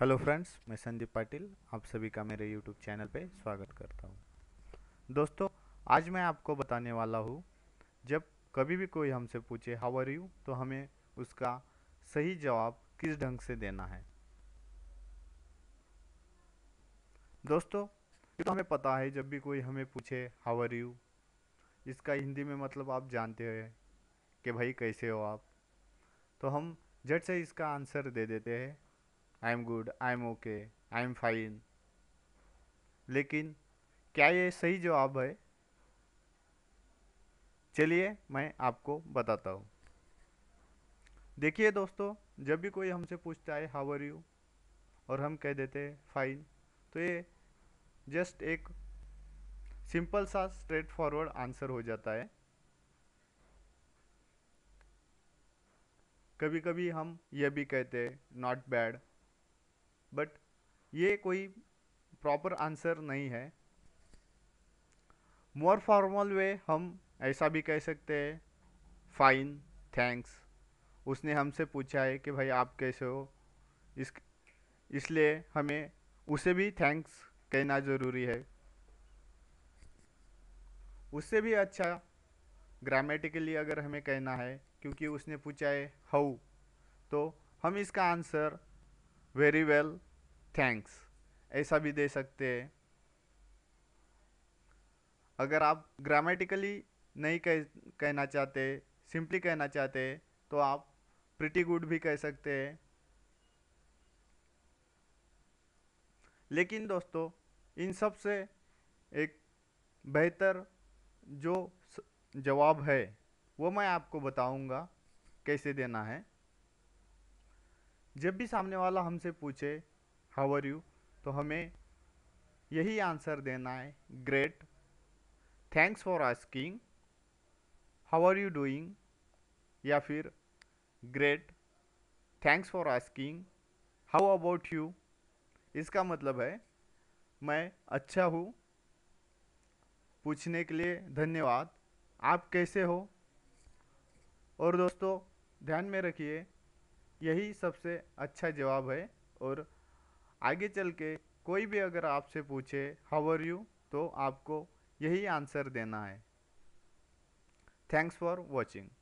hello friends मैं संदीप पाटिल आप सभी का मेरे यूट्यूब चैनल पे स्वागत करता हूँ दोस्तों आज मैं आपको बताने वाला हूँ जब कभी भी कोई हमसे पूछे हाउ आर यू तो हमें उसका सही जवाब किस ढंग से देना है दोस्तों तो हमें पता है जब भी कोई हमें पूछे हाउ आर यू इसका हिंदी में मतलब आप जानते हैं कि भाई कैसे हो आप तो हम झट से इसका आंसर दे देते हैं I am good I am okay I am fine लेकिन क्या ये सही जवाब है चलिए मैं आपको बताता हूँ देखिए दोस्तों जब भी कोई हमसे पूछता है हाउ आर यू और हम कह देते हैं फाइन तो ये जस्ट एक सिंपल सा स्ट्रेट फॉरवर्ड आंसर हो जाता है कभी कभी हम यह भी कहते हैं नॉट बैड बट ये कोई प्रॉपर आंसर नहीं है मोर फॉर्मल वे हम ऐसा भी कह सकते हैं फाइन थैंक्स उसने हमसे पूछा है कि भाई आप कैसे हो इस इसलिए हमें उसे भी थैंक्स कहना ज़रूरी है उससे भी अच्छा ग्रामेटिकली अगर हमें कहना है क्योंकि उसने पूछा है हाउ तो हम इसका आंसर वेरी वेल थैंक्स ऐसा भी दे सकते हैं अगर आप ग्रामेटिकली नहीं कह कहना चाहते सिंपली कहना चाहते तो आप प्रिटी गुड भी कह सकते हैं लेकिन दोस्तों इन सब से एक बेहतर जो जवाब है वो मैं आपको बताऊंगा कैसे देना है जब भी सामने वाला हमसे पूछे हाउ आर यू तो हमें यही आंसर देना है great thanks for asking how are you doing या फिर great thanks for asking how about you इसका मतलब है मैं अच्छा हूँ पूछने के लिए धन्यवाद आप कैसे हो और दोस्तों ध्यान में रखिए यही सबसे अच्छा जवाब है और आगे चल के कोई भी अगर आपसे पूछे हाउ आर यू तो आपको यही आंसर देना है थैंक्स फॉर वॉचिंग